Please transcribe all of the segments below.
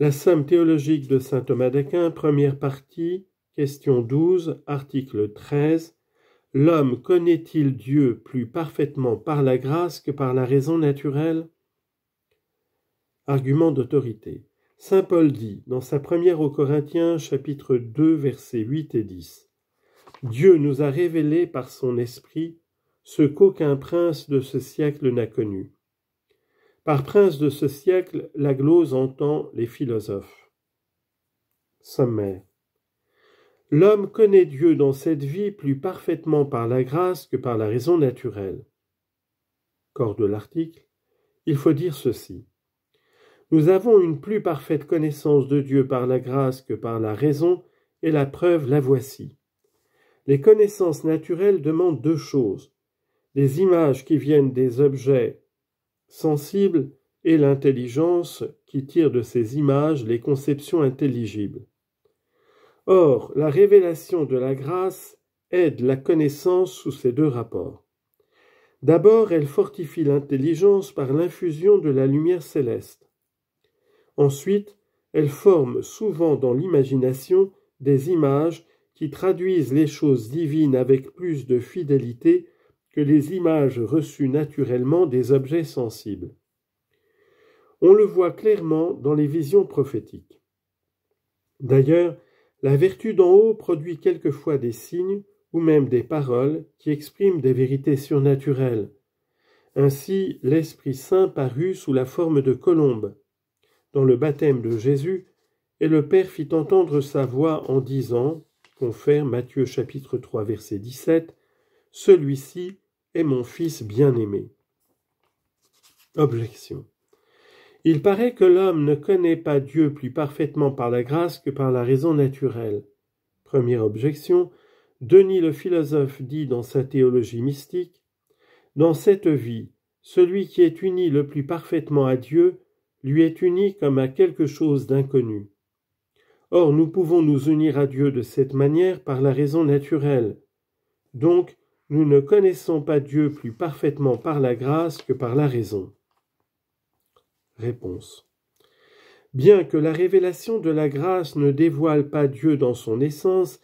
La somme théologique de saint Thomas d'Aquin, première partie, question 12, article 13. L'homme connaît-il Dieu plus parfaitement par la grâce que par la raison naturelle Argument d'autorité. Saint Paul dit, dans sa première aux Corinthiens, chapitre 2, versets 8 et 10, Dieu nous a révélé par son esprit ce qu'aucun prince de ce siècle n'a connu par prince de ce siècle, la glose entend les philosophes. Sommet L'homme connaît Dieu dans cette vie plus parfaitement par la grâce que par la raison naturelle. Corps de l'article, il faut dire ceci. Nous avons une plus parfaite connaissance de Dieu par la grâce que par la raison, et la preuve la voici. Les connaissances naturelles demandent deux choses les images qui viennent des objets sensible et l'intelligence qui tire de ces images les conceptions intelligibles. Or, la révélation de la grâce aide la connaissance sous ces deux rapports. D'abord, elle fortifie l'intelligence par l'infusion de la lumière céleste. Ensuite, elle forme souvent dans l'imagination des images qui traduisent les choses divines avec plus de fidélité que les images reçues naturellement des objets sensibles. On le voit clairement dans les visions prophétiques. D'ailleurs, la vertu d'en haut produit quelquefois des signes ou même des paroles qui expriment des vérités surnaturelles. Ainsi, l'Esprit Saint parut sous la forme de colombe. Dans le baptême de Jésus, et le Père fit entendre sa voix en disant, confère Matthieu chapitre 3 verset 17, celui-ci est mon Fils bien-aimé. Objection. Il paraît que l'homme ne connaît pas Dieu plus parfaitement par la grâce que par la raison naturelle. Première objection, Denis le philosophe dit dans sa théologie mystique Dans cette vie, celui qui est uni le plus parfaitement à Dieu lui est uni comme à quelque chose d'inconnu. Or nous pouvons nous unir à Dieu de cette manière par la raison naturelle. Donc nous ne connaissons pas Dieu plus parfaitement par la grâce que par la raison. Réponse. Bien que la révélation de la grâce ne dévoile pas Dieu dans son essence,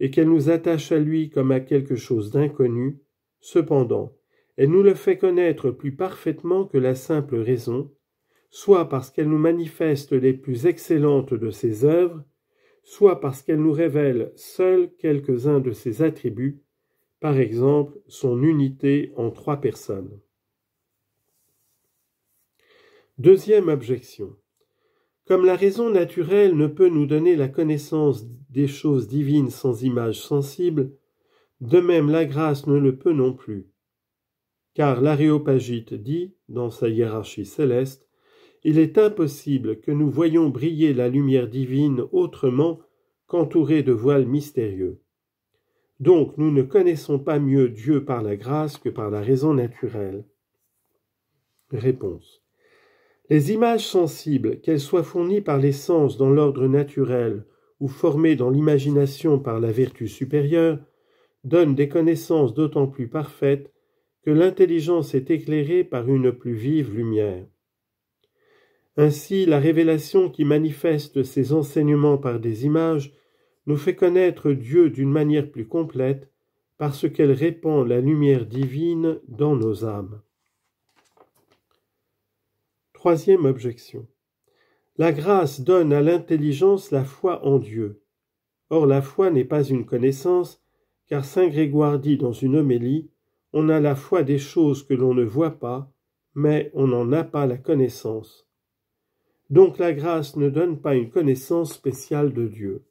et qu'elle nous attache à lui comme à quelque chose d'inconnu, cependant, elle nous le fait connaître plus parfaitement que la simple raison, soit parce qu'elle nous manifeste les plus excellentes de ses œuvres, soit parce qu'elle nous révèle seuls quelques-uns de ses attributs, par exemple son unité en trois personnes. Deuxième objection. Comme la raison naturelle ne peut nous donner la connaissance des choses divines sans image sensible, de même la grâce ne le peut non plus. Car l'Aréopagite dit, dans sa hiérarchie céleste, Il est impossible que nous voyions briller la lumière divine autrement qu'entourée de voiles mystérieux. Donc nous ne connaissons pas mieux Dieu par la grâce que par la raison naturelle. Réponse. Les images sensibles, qu'elles soient fournies par les sens dans l'ordre naturel ou formées dans l'imagination par la vertu supérieure, donnent des connaissances d'autant plus parfaites que l'intelligence est éclairée par une plus vive lumière. Ainsi, la révélation qui manifeste ses enseignements par des images nous fait connaître Dieu d'une manière plus complète parce qu'elle répand la lumière divine dans nos âmes. Troisième objection. La grâce donne à l'intelligence la foi en Dieu. Or la foi n'est pas une connaissance, car Saint Grégoire dit dans une homélie On a la foi des choses que l'on ne voit pas, mais on n'en a pas la connaissance. Donc la grâce ne donne pas une connaissance spéciale de Dieu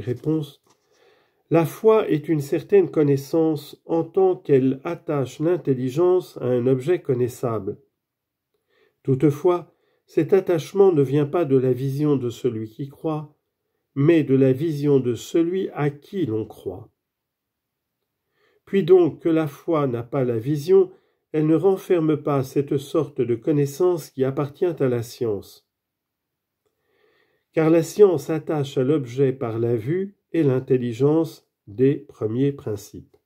réponse La foi est une certaine connaissance en tant qu'elle attache l'intelligence à un objet connaissable. Toutefois, cet attachement ne vient pas de la vision de celui qui croit, mais de la vision de celui à qui l'on croit. Puis donc que la foi n'a pas la vision, elle ne renferme pas cette sorte de connaissance qui appartient à la science car la science attache à l'objet par la vue et l'intelligence des premiers principes.